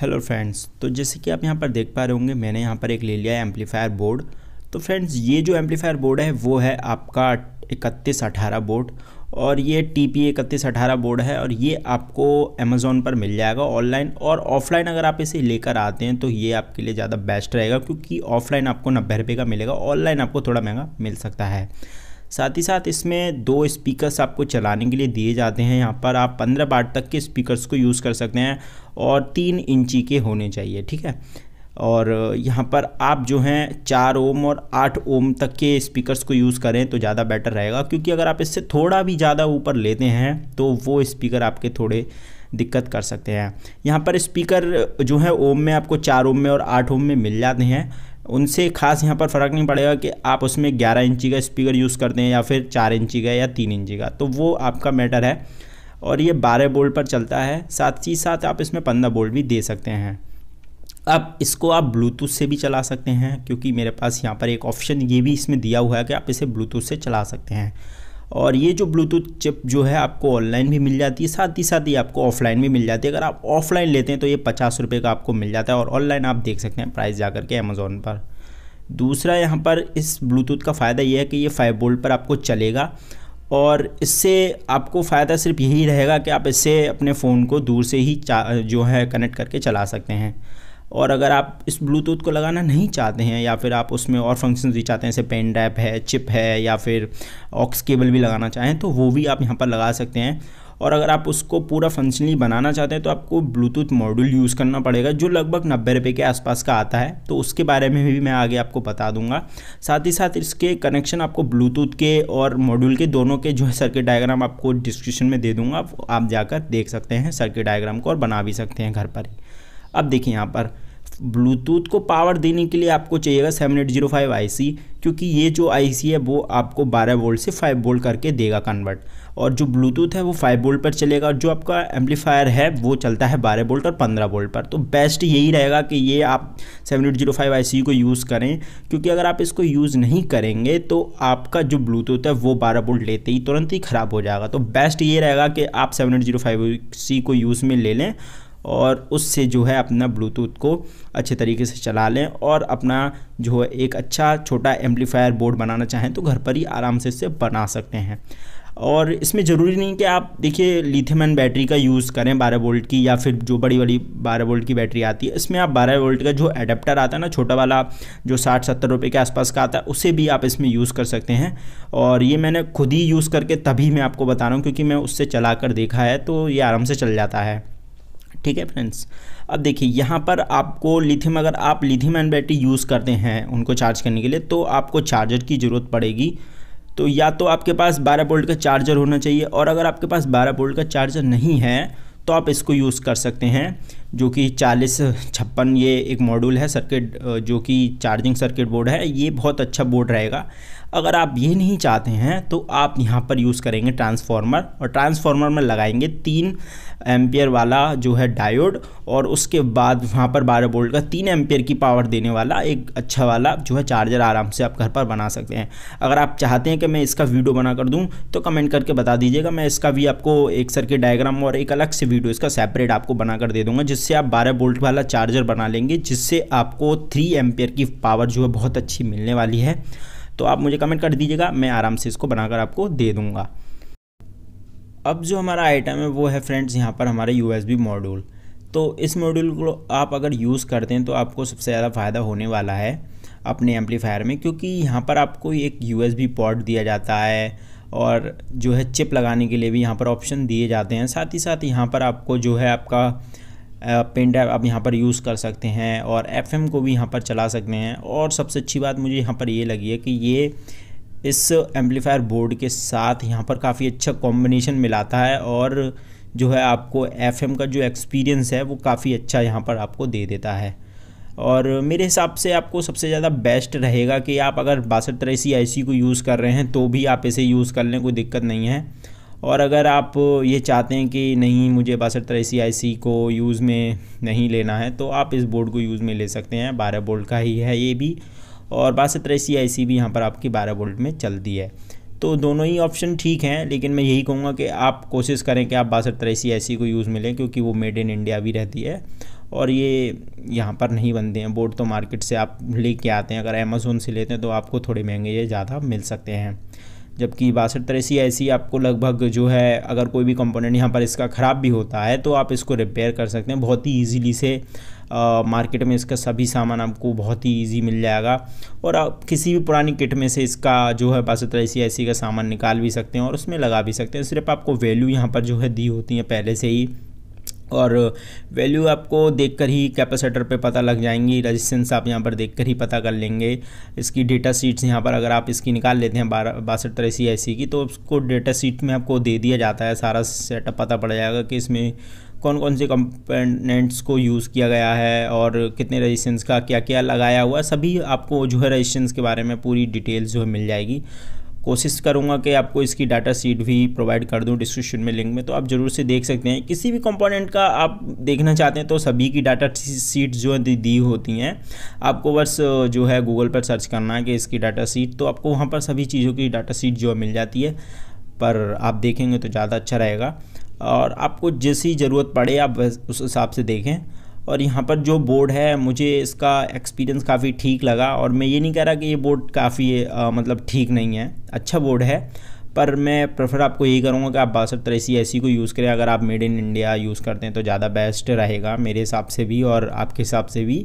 hello friends तो जैसे कि आप यहाँ पर देख पा रहे होंगे मैंने यहाँ पर एक ले लिया है एम्पलीफायर बोर्ड तो फ्रेंड्स ये जो एम्पलीफायर बोर्ड है वो है आपका इकतीस अठारह बोर्ड और ये टी पी इकतीस अठारह बोर्ड है और ये आपको अमेज़ोन पर मिल जाएगा ऑनलाइन और ऑफलाइन अगर आप इसे लेकर आते हैं तो ये आपके लिए ज़्यादा बेस्ट रहेगा क्योंकि ऑफलाइन आपको नब्बे रुपये का मिलेगा ऑनलाइन आपको थोड़ा महंगा मिल सकता है साथ ही साथ इसमें दो स्पीकर्स आपको चलाने के लिए दिए जाते हैं यहाँ पर आप पंद्रह बाट तक के स्पीकर्स को यूज़ कर सकते हैं और तीन इंची के होने चाहिए ठीक है और यहाँ पर आप जो हैं चार ओम और आठ ओम तक के स्पीकर्स को यूज़ करें तो ज़्यादा बेटर रहेगा क्योंकि अगर आप इससे थोड़ा भी ज़्यादा ऊपर लेते हैं तो वो स्पीकर आपके थोड़े दिक्कत कर सकते हैं यहाँ पर स्पीकर जो है ओम में आपको चार ओम में और आठ ओम में मिल जाते हैं उनसे खास यहाँ पर फ़र्क नहीं पड़ेगा कि आप उसमें ग्यारह इंची का स्पीकर यूज़ करते हैं या फिर चार इंची का या तीन इंची का तो वो आपका मैटर है और ये बारह बोल्ट पर चलता है साथ ही साथ आप इसमें पंद्रह बोल्ट भी दे सकते हैं अब इसको आप ब्लूटूथ से भी चला सकते हैं क्योंकि मेरे पास यहाँ पर एक ऑप्शन ये भी इसमें दिया हुआ है कि आप इसे ब्लूटूथ से चला सकते हैं और ये जो ब्लूटूथ चिप जो है आपको ऑनलाइन भी मिल जाती है साथ ही साथ ही आपको ऑफलाइन भी मिल जाती है अगर आप ऑफलाइन लेते हैं तो ये पचास रुपये का आपको मिल जाता है और ऑनलाइन आप देख सकते हैं प्राइस जा करके अमेज़ोन पर दूसरा यहाँ पर इस ब्लूटूथ का फ़ायदा ये है कि ये फाइव बोल्ट पर आपको चलेगा और इससे आपको फ़ायदा सिर्फ यही रहेगा कि आप इससे अपने फ़ोन को दूर से ही जो है कनेक्ट करके चला सकते हैं और अगर आप इस ब्लूटूथ को लगाना नहीं चाहते हैं या फिर आप उसमें और फंक्शन भी चाहते हैं जैसे पेन ड्राइप है चिप है या फिर ऑक्स केबल भी लगाना चाहें तो वो भी आप यहाँ पर लगा सकते हैं और अगर आप उसको पूरा फंक्शनली बनाना चाहते हैं तो आपको ब्लूटूथ मॉड्यूल यूज़ करना पड़ेगा जो लगभग नब्बे रुपये के आसपास का आता है तो उसके बारे में भी मैं आगे आपको बता दूंगा साथ ही साथ इसके कनेक्शन आपको ब्लूटूथ के और मॉड्यूल के दोनों के जो है सर्किट डायग्राम आपको डिस्क्रिप्शन में दे दूँगा आप जाकर देख सकते हैं सर्किट डायग्राम को और बना भी सकते हैं घर पर ही अब देखिए यहाँ पर ब्लूटूथ को पावर देने के लिए आपको चाहिएगा seven eight zero five I C क्योंकि ये जो आई सी है वो आपको बारह वोल्ट से फाइव वोल्ट करके देगा कन्वर्ट और जो ब्लूटूथ है वो फाइव वोल्ट पर चलेगा और जो आपका एम्पलीफायर है वो चलता है बारह वोल्ट और पंद्रह वोल्ट पर तो बेस्ट यही रहेगा कि ये आप seven eight zero five I C को यूज़ करें क्योंकि अगर आप इसको यूज़ नहीं करेंगे तो आपका जो ब्लूटूथ है वो बारह वोल्ट लेते ही तुरंत ही ख़राब हो जाएगा तो बेस्ट ये रहेगा कि आप seven eight zero five C को यूज़ में ले लें और उससे जो है अपना ब्लूटूथ को अच्छे तरीके से चला लें और अपना जो है एक अच्छा छोटा एम्पलीफायर बोर्ड बनाना चाहें तो घर पर ही आराम से इसे बना सकते हैं और इसमें ज़रूरी नहीं कि आप देखिए लिथेमन बैटरी का यूज़ करें 12 वोल्ट की या फिर जो बड़ी बड़ी 12 वोल्ट की बैटरी आती है इसमें आप 12 वोल्ट का जो एडेप्टर आता है ना छोटा वाला जो 60-70 रुपए के आसपास का आता है उसे भी आप इसमें यूज़ कर सकते हैं और ये मैंने खुद ही यूज़ करके तभी मैं आपको बता रहा हूँ क्योंकि मैं उससे चला कर देखा है तो ये आराम से चल जाता है ठीक है फ्रेंड्स अब देखिए यहाँ पर आपको लिथियम अगर आप लिथियम एंड बैटरी यूज़ करते हैं उनको चार्ज करने के लिए तो आपको चार्जर की ज़रूरत पड़ेगी तो या तो आपके पास 12 बोल्ट का चार्जर होना चाहिए और अगर आपके पास 12 बोल्ट का चार्जर नहीं है तो आप इसको यूज़ कर सकते हैं जो कि चालीस छप्पन ये एक मॉड्यूल है सर्किट जो कि चार्जिंग सर्किट बोर्ड है ये बहुत अच्छा बोर्ड रहेगा अगर आप ये नहीं चाहते हैं तो आप यहाँ पर यूज़ करेंगे ट्रांसफार्मर और ट्रांसफार्मर में लगाएंगे तीन एम्पियर वाला जो है डायोड और उसके बाद वहाँ पर बारह बोल्ट का तीन एम्पियर की पावर देने वाला एक अच्छा वाला जो है चार्जर आराम से आप घर पर बना सकते हैं अगर आप चाहते हैं कि मैं इसका वीडियो बना कर दूँ तो कमेंट करके बता दीजिएगा मैं इसका भी आपको एक सर्किट डायग्राम और एक अलग से वीडियो इसका सेपरेट आपको बना कर दे दूँगा जिससे आप बारह बोल्ट वाला चार्जर बना लेंगे जिससे आपको थ्री एम्पियर की पावर जो है बहुत अच्छी मिलने वाली है तो आप मुझे कमेंट कर दीजिएगा मैं आराम से इसको बनाकर आपको दे दूँगा अब जो हमारा आइटम है वो है फ्रेंड्स यहाँ पर हमारे यू मॉड्यूल तो इस मॉड्यूल को आप अगर यूज़ करते हैं तो आपको सबसे ज़्यादा फ़ायदा होने वाला है अपने एम्पलीफायर में क्योंकि यहाँ पर आपको एक यू एस पोर्ट दिया जाता है और जो है चिप लगाने के लिए भी यहाँ पर ऑप्शन दिए जाते हैं साथ ही साथ यहाँ पर आपको जो है आपका पेन ड्राइव आप यहाँ पर यूज़ कर सकते हैं और एफ को भी यहाँ पर चला सकते हैं और सबसे अच्छी बात मुझे यहाँ पर ये यह लगी है कि ये इस एम्पलीफायर बोर्ड के साथ यहाँ पर काफ़ी अच्छा कॉम्बिनेशन मिलाता है और जो है आपको एफ का जो एक्सपीरियंस है वो काफ़ी अच्छा यहाँ पर आपको दे देता है और मेरे हिसाब से आपको सबसे ज़्यादा बेस्ट रहेगा कि आप अगर बासठ तरह आई को यूज़ कर रहे हैं तो भी आप इसे यूज़ कर लें कोई दिक्कत नहीं है और अगर आप ये चाहते हैं कि नहीं मुझे बासठ तिरासी आई सी को यूज़ में नहीं लेना है तो आप इस बोर्ड को यूज़ में ले सकते हैं बारह बोल्ट का ही है ये भी और बासठ तिरासी आई सी भी यहाँ पर आपकी बारह बोल्ट में चलती है तो दोनों ही ऑप्शन ठीक हैं लेकिन मैं यही कहूँगा कि आप कोशिश करें कि आप बासठ तिरासी आई सी को यूज़ में लें क्योंकि वो मेड इन इंडिया भी रहती है और ये यहाँ पर नहीं बनते हैं बोर्ड तो मार्केट से आप लेके आते हैं अगर अमेज़ोन से लेते हैं तो आपको थोड़े महंगे ये ज़्यादा मिल सकते हैं जबकि बासठ तिरासी ऐसी आपको लगभग जो है अगर कोई भी कंपोनेंट यहाँ पर इसका ख़राब भी होता है तो आप इसको रिपेयर कर सकते हैं बहुत ही ईजीली से आ, मार्केट में इसका सभी सामान आपको बहुत ही ईजी मिल जाएगा और आप किसी भी पुरानी किट में से इसका जो है बासठ तिरासी ऐसी का सामान निकाल भी सकते हैं और उसमें लगा भी सकते हैं सिर्फ आपको वैल्यू यहाँ पर जो है दी होती है पहले से ही और वैल्यू आपको देखकर ही कैपेसिटर पे पता लग जाएंगी रेजिस्टेंस आप यहाँ पर देखकर ही पता कर लेंगे इसकी डेटा सीट्स यहाँ पर अगर आप इसकी निकाल लेते हैं बारह बासठ तिरासी ऐसी की तो उसको डेटा सीट में आपको दे दिया जाता है सारा सेटअप पता पड़ जाएगा कि इसमें कौन कौन से कंपोनेंट्स को यूज़ किया गया है और कितने रजिस्टेंस का क्या क्या लगाया हुआ है सभी आपको जो है रजिस्टेंस के बारे में पूरी डिटेल्स जो है मिल जाएगी कोशिश करूँगा कि आपको इसकी डाटा सीट भी प्रोवाइड कर दूँ डिस्क्रिप्शन में लिंक में तो आप ज़रूर से देख सकते हैं किसी भी कंपोनेंट का आप देखना चाहते हैं तो सभी की डाटा सीट जो दी होती हैं आपको बस जो है गूगल पर सर्च करना है कि इसकी डाटा सीट तो आपको वहाँ पर सभी चीज़ों की डाटा सीट जो है मिल जाती है पर आप देखेंगे तो ज़्यादा अच्छा रहेगा और आपको जैसी ज़रूरत पड़े आप उस हिसाब से देखें और यहाँ पर जो बोर्ड है मुझे इसका एक्सपीरियंस काफ़ी ठीक लगा और मैं ये नहीं कह रहा कि ये बोर्ड काफ़ी मतलब ठीक नहीं है अच्छा बोर्ड है पर मैं प्रेफर आपको यही करूँगा कि आप बासठ तिरसी ऐसी को यूज़ करें अगर आप मेड इन इंडिया यूज़ करते हैं तो ज़्यादा बेस्ट रहेगा मेरे हिसाब से भी और आपके हिसाब से भी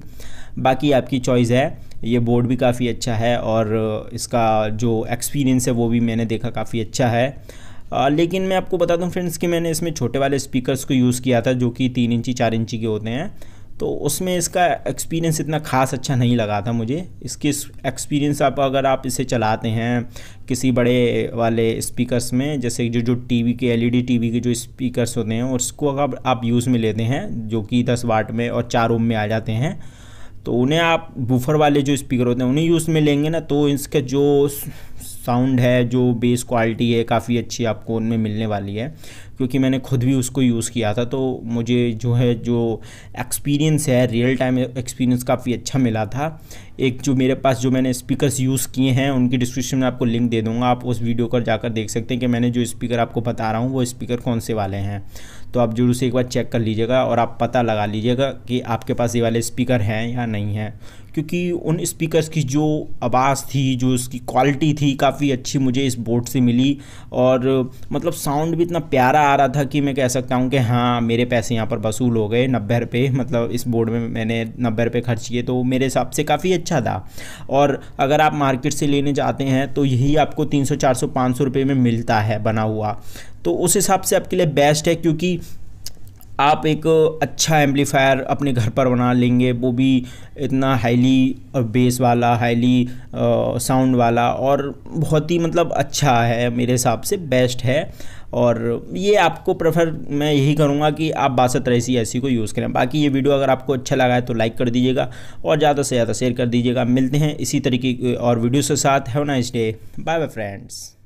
बाकी आपकी चॉइस है ये बोर्ड भी काफ़ी अच्छा है और इसका जो एक्सपीरियंस है वो भी मैंने देखा काफ़ी अच्छा है आ, लेकिन मैं आपको बता दूं फ्रेंड्स कि मैंने इसमें छोटे वाले स्पीकर्स को यूज़ किया था जो कि तीन इंची चार इंची के होते हैं तो उसमें इसका एक्सपीरियंस इतना खास अच्छा नहीं लगा था मुझे इसकी एक्सपीरियंस आप अगर आप इसे चलाते हैं किसी बड़े वाले स्पीकर्स में जैसे जो जो टीवी के एलईडी टीवी e के जो स्पीकर्स होते हैं उसको अगर आप यूज़ में लेते हैं जो कि दस वाट में और चार ओम में आ जाते हैं तो उन्हें आप बूफर वाले जो स्पीकर होते हैं उन्हें यूज़ में लेंगे ना तो इसका जो साउंड है जो बेस क्वालिटी है काफ़ी अच्छी आपको उनमें मिलने वाली है क्योंकि मैंने खुद भी उसको यूज़ किया था तो मुझे जो है जो एक्सपीरियंस है रियल टाइम एक्सपीरियंस काफ़ी अच्छा मिला था एक जो मेरे पास जो मैंने स्पीकर्स यूज़ किए हैं उनकी डिस्क्रिप्शन में आपको लिंक दे दूँगा आप उस वीडियो पर जाकर देख सकते हैं कि मैंने जो स्पीकर आपको बता रहा हूँ वो स्पीकर कौन से वाले हैं तो आप जरूर से एक बार चेक कर लीजिएगा और आप पता लगा लीजिएगा कि आपके पास ये वाले स्पीकर हैं या नहीं हैं क्योंकि उन स्पीकर्स की जो आवाज़ थी जो उसकी क्वालिटी थी काफ़ी अच्छी मुझे इस बोर्ड से मिली और मतलब साउंड भी इतना प्यारा आ रहा था कि मैं कह सकता हूँ कि हाँ मेरे पैसे यहाँ पर वसूल हो गए नब्बे रुपये मतलब इस बोर्ड में मैंने नब्बे रुपये खर्च किए तो मेरे हिसाब से काफ़ी अच्छा था और अगर आप मार्केट से लेने जाते हैं तो यही आपको तीन सौ चार सौ पाँच सौ रुपये में मिलता है बना हुआ तो उस हिसाब से आपके लिए बेस्ट है क्योंकि आप एक अच्छा एम्पलीफायर अपने घर पर बना लेंगे वो भी इतना हाईली बेस वाला हाईली साउंड वाला और बहुत ही मतलब अच्छा है मेरे हिसाब से बेस्ट है और ये आपको प्रेफर मैं यही करूँगा कि आप बासठ रेसी ऐसी को यूज़ करें बाकी ये वीडियो अगर आपको अच्छा लगा है तो लाइक कर दीजिएगा और ज़्यादा से ज़्यादा शेयर कर दीजिएगा मिलते हैं इसी तरीके और वीडियोस के साथ have nice day bye bye friends